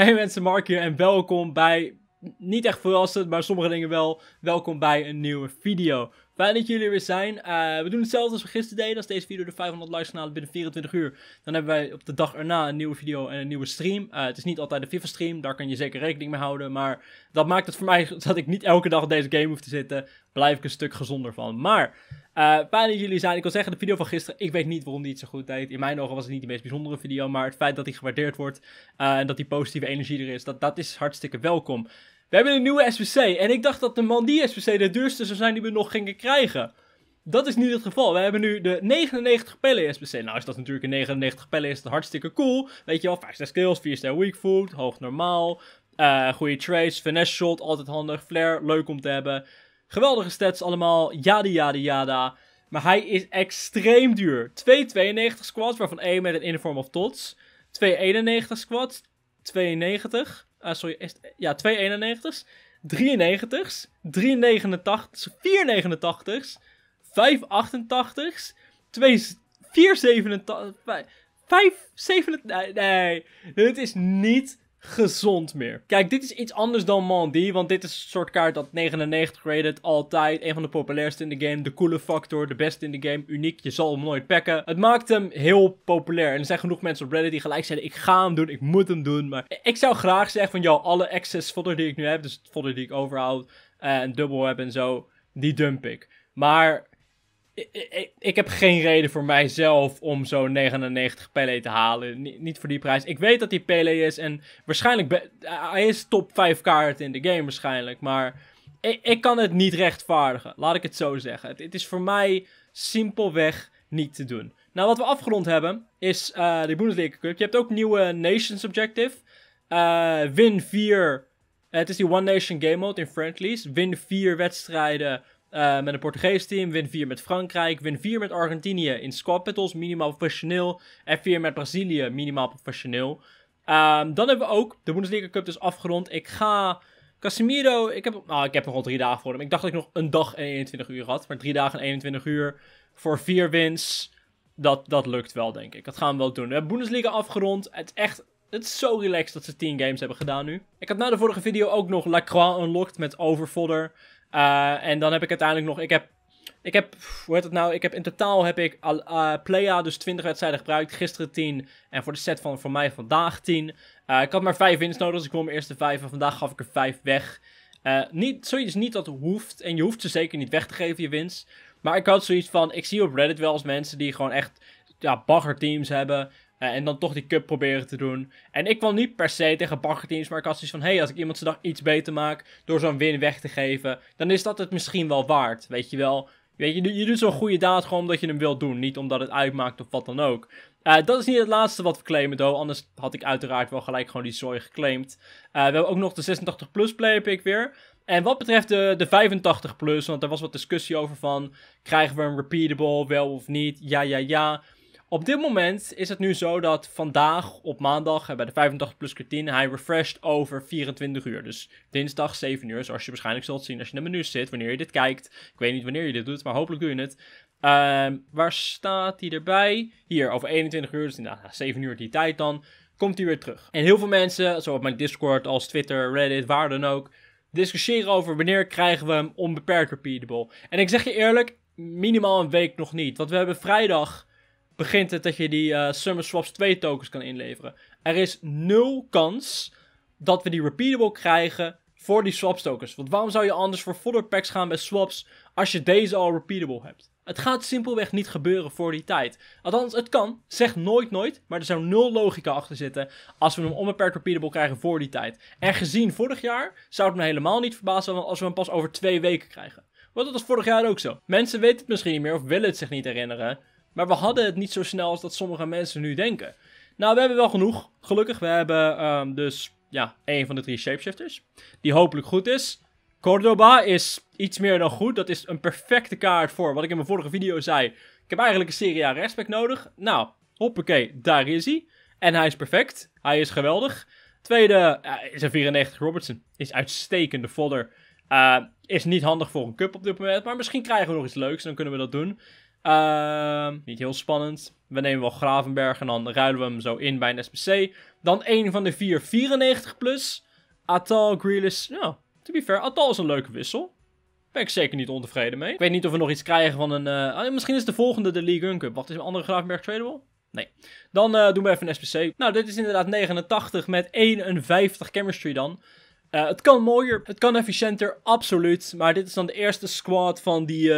Hey mensen, Mark hier en welkom bij, niet echt verrassend, maar sommige dingen wel, welkom bij een nieuwe video. Fijn dat jullie weer zijn. Eh, we doen hetzelfde als we gisteren deden. Als deze video de 500 likes haalt binnen 24 uur, dan hebben wij op de dag erna een nieuwe video en een nieuwe stream. Eh, het is niet altijd een FIFA stream, daar kan je zeker rekening mee houden. Maar dat maakt het voor mij dat ik niet elke dag op deze game hoef te zitten. Blijf ik een stuk gezonder van. Maar eh, fijn dat jullie zijn. ik wil zeggen, de video van gisteren, ik weet niet waarom die het zo goed deed. In mijn ogen was het niet de meest bijzondere video, maar het feit dat hij gewaardeerd wordt eh, en dat die positieve energie er is, dat, dat is hartstikke welkom. We hebben een nieuwe SBC en ik dacht dat de man die SBC de duurste zou zijn die we nog gingen krijgen. Dat is niet het geval. We hebben nu de 99 pelle SBC. Nou is dat natuurlijk een 99 pelle is dat hartstikke cool. Weet je wel, 5 ster skills, 4 star weak food, hoog normaal, uh, goede trades, finesse shot, altijd handig, flare, leuk om te hebben. Geweldige stats allemaal. Yada yada yada. Maar hij is extreem duur. 2,92 squads, waarvan 1 met een uniform of tots. 2,91 squads. 92. Uh, ah, sorry, is het, ja, 2,91's. 93's. 3,89's. 4,89's. 5,88's. 2, 4,87's. 5, 7, nee, nee. Het is niet gezond meer. Kijk, dit is iets anders dan Mandy, want dit is een soort kaart dat 99 graded altijd, een van de populairste in de game, de coole factor, de beste in de game, uniek, je zal hem nooit pakken. Het maakt hem heel populair en er zijn genoeg mensen op Reddit die gelijk zeiden, ik ga hem doen, ik moet hem doen, maar ik zou graag zeggen van, jou, alle excess fodder die ik nu heb, dus fodder die ik overhoud, eh, en dubbel heb en zo, die dump ik. Maar ik, heb geen reden voor mijzelf om zo'n 99 Pele te halen. niet voor die prijs. Ik weet dat hij Pele is en waarschijnlijk... Hij is top 5 kaart in de game waarschijnlijk, maar... Ik, ik, kan het niet rechtvaardigen, laat ik het zo zeggen. Het, is voor mij simpelweg niet te doen. Nou, wat we afgerond hebben, is uh, de Bundesliga Cup. Je hebt ook nieuwe Nations Objective. Eh, win 4... het is die One Nation Game Mode in Friendlies. Win 4 wedstrijden eh, met een Portugees team. Win 4 met Frankrijk. Win 4 met Argentinië in squad battles, minimaal professioneel. En 4 met Brazilië, minimaal professioneel. Ehm, dan hebben we ook de Bundesliga Cup dus afgerond. Ik ga Casemiro, ik heb, nou, ik heb nog al drie dagen voor hem. Ik dacht dat ik nog een dag en 21 uur had. Maar drie dagen en 21 uur voor vier wins. Dat, dat lukt wel, denk ik. Dat gaan we wel doen. We hebben Bundesliga afgerond. Het is echt het is zo relaxed dat ze 10 games hebben gedaan nu. Ik had na de vorige video ook nog Lacroix unlocked met Overfodder. Eh, en dan heb ik uiteindelijk nog. Ik heb. Ik heb. Hoe heet het nou? Ik heb in totaal heb ik uh, eh, Playa dus 20 wedstrijden gebruikt. Gisteren 10. En voor de set van voor mij vandaag 10. Eh, ik had maar 5 wins nodig. Dus ik wil mijn eerste 5. En vandaag gaf ik er 5 weg. niet, zoiets niet dat hoeft. En je hoeft ze zeker niet weg te geven, je wins. Maar ik had zoiets van. Ik zie op Reddit wel eens mensen die gewoon echt. Ja, baggerteams hebben. Eh, en dan toch die cup proberen te doen. En ik wil niet per se tegen baggerteams, maar ik had zoiets van... hé, hey, als ik iemand zijn dag iets beter maak door zo'n win weg te geven... dan is dat het misschien wel waard, weet je wel. Weet je, je doet zo'n goede daad gewoon omdat je hem wilt doen. Niet omdat het uitmaakt of wat dan ook. Eh, dat is niet het laatste wat we claimen, though. Anders had ik uiteraard wel gelijk gewoon die zooi geclaimd. Eh, we hebben ook nog de 86-plus pick weer. En wat betreft de, de 85-plus, want daar was wat discussie over van... krijgen we een repeatable, wel of niet? Ja, ja, ja. Op dit moment is het nu zo dat vandaag op maandag eh, bij de 85 plus kwartien hij refreshed over 24 uur. Dus dinsdag 7 uur, zoals je waarschijnlijk zult zien als je in de menu zit, wanneer je dit kijkt. Ik weet niet wanneer je dit doet, maar hopelijk doe je het. Ehm, waar staat hij erbij? Hier, over 21 uur, dus nou, 7 nou, uur die tijd dan, komt hij weer terug. En heel veel mensen, zo op mijn Discord als Twitter, Reddit, waar dan ook, discussiëren over wanneer krijgen we hem onbeperkt repeatable. En ik zeg je eerlijk, minimaal een week nog niet. Want we hebben vrijdag begint het dat je die eh, Summer Swaps 2 tokens kan inleveren. Er is nul kans dat we die repeatable krijgen voor die swaps tokens. Want waarom zou je anders voor fodder packs gaan met swaps als je deze al repeatable hebt? Het gaat simpelweg niet gebeuren voor die tijd. Althans, het kan. Zeg nooit nooit. Maar er zou nul logica achter zitten als we hem onbeperkt repeatable krijgen voor die tijd. En gezien vorig jaar zou het me helemaal niet verbazen als we hem pas over twee weken krijgen. Want dat was vorig jaar ook zo. Mensen weten het misschien niet meer of willen het zich niet herinneren. Maar we hadden het niet zo snel als dat sommige mensen nu denken. Nou, we hebben wel genoeg. Gelukkig, we hebben ehm, dus ja, één van de drie shapeshifters. Die hopelijk goed is. Cordoba is iets meer dan goed. Dat is een perfecte kaart voor wat ik in mijn vorige video zei. Ik heb eigenlijk een Serie A respect nodig. Nou, hoppakee, daar is hij. En hij is perfect. Hij is geweldig. Tweede is een 94 Robertson. Is uitstekende fodder. Eh, is niet handig voor een cup op dit moment. Maar misschien krijgen we nog iets leuks. Dan kunnen we dat doen. Ehm, niet heel spannend. We nemen wel Gravenberg en dan ruilen we hem zo in bij een SBC. Dan een van de vier 94 plus. Atal, Grealish. Nou, to be fair, Atal is een leuke wissel. Ben ik zeker niet ontevreden mee. Ik weet niet of we nog iets krijgen van een... Eh, ah, misschien is de volgende de League Uncup. Cup. Wacht, is een andere Gravenberg tradable? Nee. Dan eh, doen we even een SPC. Nou, dit is inderdaad 89 met 51 chemistry dan. Eh, het kan mooier, het kan efficiënter, absoluut. Maar dit is dan de eerste squad van die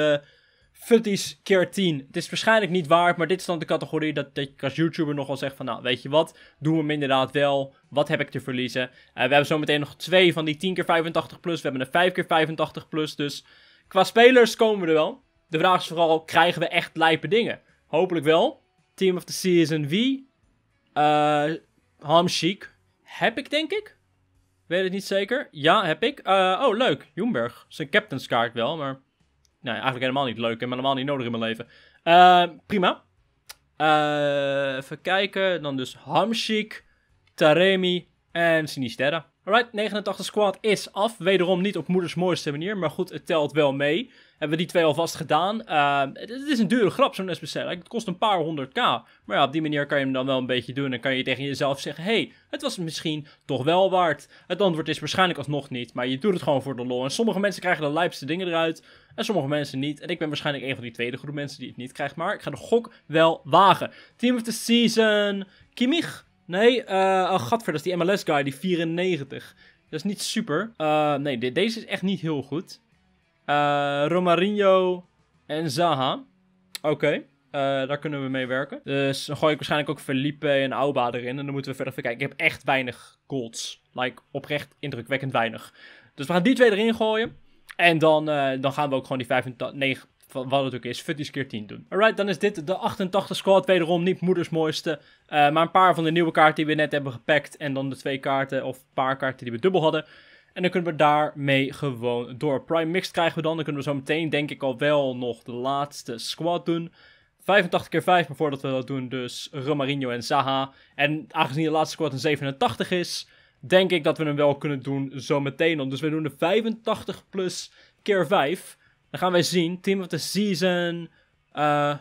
Futties keer 10. Het is waarschijnlijk niet waard, maar dit is dan de categorie dat, dat ik als YouTuber nogal zeg van, nou, weet je wat, doen we hem inderdaad wel. Wat heb ik te verliezen? Eh, we hebben zometeen nog twee van die 10 keer 85 plus. We hebben een 5 keer 85 plus, dus qua spelers komen we er wel. De vraag is vooral, krijgen we echt lijpe dingen? Hopelijk wel. Team of the Season wie? Uh, eh, Hamshik. Heb ik, denk ik. Weet het niet zeker. Ja, heb ik. Eh, oh, leuk. Joemberg. Zijn captainskaart wel, maar nou, eigenlijk helemaal niet leuk en helemaal niet nodig in mijn leven. Ehm, prima. Uh, even kijken. Dan dus Hamshik, Taremi, en Sinisterra. Alright, 89 squad is af. Wederom niet op moeders mooiste manier, maar goed, het telt wel mee. Hebben we die twee alvast gedaan. Ehm, het, is een dure grap, zo'n SBC. Het kost een paar honderd k. Maar ja, op die manier kan je hem dan wel een beetje doen. En kan je tegen jezelf zeggen, hey, het was misschien toch wel waard. Het antwoord is waarschijnlijk alsnog niet, maar je doet het gewoon voor de lol. En sommige mensen krijgen de lijpste dingen eruit en sommige mensen niet. En ik ben waarschijnlijk een van die tweede groep mensen die het niet krijgt. Maar ik ga de gok wel wagen. Team of the Season, Kimich. Nee, uh, oh, gadver, dat is die MLS-guy, die 94. Dat is niet super. Eh, nee, deze is echt niet heel goed. Uh, Romarinho en Zaha. Oké, daar kunnen we mee werken. Dus dan gooi ik waarschijnlijk ook Felipe en Auba erin. En dan moeten we verder even kijken. Ik heb echt weinig goals. Like, oprecht indrukwekkend weinig. Dus we gaan die twee erin gooien. En dan, dan gaan we ook gewoon die 95 wat het ook is, fut keer 10 doen. Alright, dan is dit de 88 squad, wederom niet moeders mooiste. Eh, maar een paar van de nieuwe kaarten die we net hebben gepakt. En dan de twee kaarten, of paar kaarten die we dubbel hadden. En dan kunnen we daarmee gewoon door. Prime Mixed krijgen we dan. Dan kunnen we zo meteen denk ik al wel nog de laatste squad doen. 85 keer 5, maar voordat we dat doen dus Romarinho en Zaha. En aangezien de laatste squad een 87 is, denk ik dat we hem wel kunnen doen zo meteen. Dus we doen de 85 plus keer 5. Dan gaan wij zien, Team of the Season. Uh,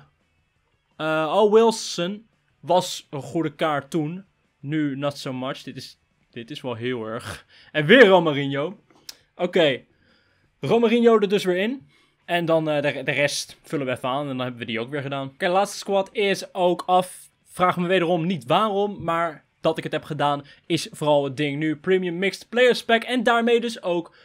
oh, Wilson was een goede kaart toen. Nu not so much. Dit is, dit is wel heel erg. En weer Romarinho. Oké. Okay. Romarinho er dus weer in. En dan eh, de, rest vullen we even aan. En dan hebben we die ook weer gedaan. Oké, laatste squad is ook af. Vraag me wederom niet waarom. Maar dat ik het heb gedaan is vooral het ding. Nu Premium Mixed Players Pack. En daarmee dus ook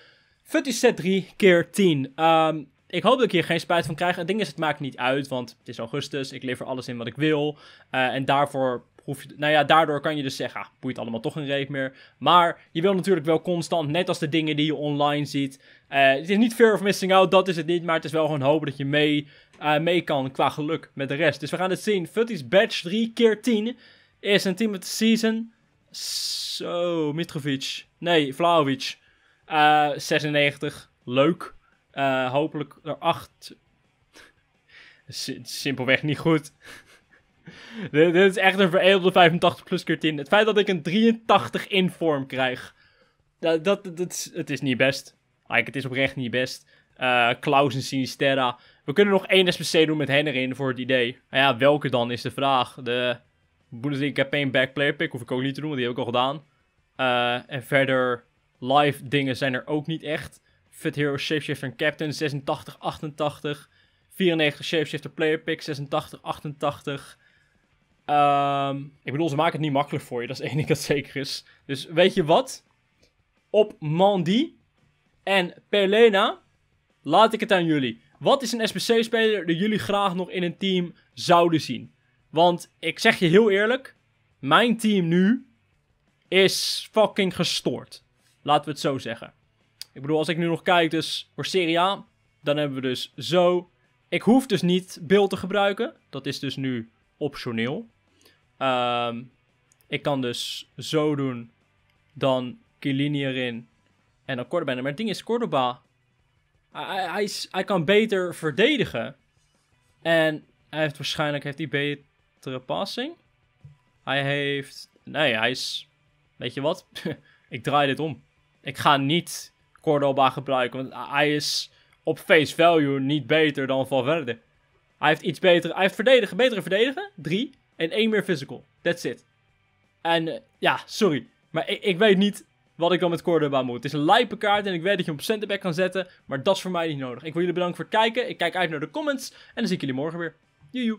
Futty Set 3 keer 10. Um, ehm, ik hoop dat ik hier geen spijt van krijg. Het ding is, het maakt niet uit, want het is augustus. Ik lever alles in wat ik wil. Eh, en daarvoor hoef je, nou ja, daardoor kan je dus zeggen, ah, boeit allemaal toch een reet meer. Maar je wil natuurlijk wel constant, net als de dingen die je online ziet. Eh, het is niet fear of missing out, dat is het niet. Maar het is wel gewoon hopen dat je mee, eh, mee kan qua geluk met de rest. Dus we gaan het zien. Futties Badge 3 keer 10 is een team met de season. Zo, so, Mitrovic. Nee, Vlaovic. 96. Leuk. Uh, hopelijk er acht. Simpelweg niet goed. dit, is echt een veredelde 85 plus keer 10. Het feit dat ik een 83 inform krijg. Dat, dat, het is niet best. Like, het is oprecht niet best. Uh, Klaus en Sinisterra. We kunnen nog één SPC doen met hen erin voor het idee. Nou ja, welke dan is de vraag. De Bundesliga Campaign Back Player Pick hoef ik ook niet te doen, want die heb ik al gedaan. Uh, en verder, live dingen zijn er ook niet echt. Fit Hero Shapeshifter en Captain 86, 88. 94 Shapeshifter Player Pick 86, 88. Ehm, ik bedoel, ze maken het niet makkelijk voor je. Dat is één ding dat zeker is. Dus weet je wat? Op Mandy en Perlena laat ik het aan jullie. Wat is een SBC-speler die jullie graag nog in een team zouden zien? Want ik zeg je heel eerlijk, mijn team nu is fucking gestoord. Laten we het zo zeggen. Ik bedoel, als ik nu nog kijk dus voor Serie A, dan hebben we dus zo. Ik hoef dus niet beeld te gebruiken. Dat is dus nu optioneel. Ehm, ik kan dus zo doen, dan Kilini erin en dan Cordoba. Maar het ding is, Cordoba, hij, hij, hij kan beter verdedigen. En hij heeft waarschijnlijk heeft hij betere passing. Hij heeft. Nee, hij is. Weet je wat? ik draai dit om. Ik ga niet Cordoba gebruiken. Want hij is op face value niet beter dan Valverde. Hij heeft iets beter. Hij heeft verdedigen, betere verdedigen. Drie. En één meer physical. That's it. En eh, ja, sorry. Maar ik, ik, weet niet wat ik dan met Cordoba moet. Het is een lijpe kaart en ik weet dat je hem op centerback kan zetten. Maar dat is voor mij niet nodig. Ik wil jullie bedanken voor het kijken. Ik kijk uit naar de comments. En dan zie ik jullie morgen weer. Joejoe.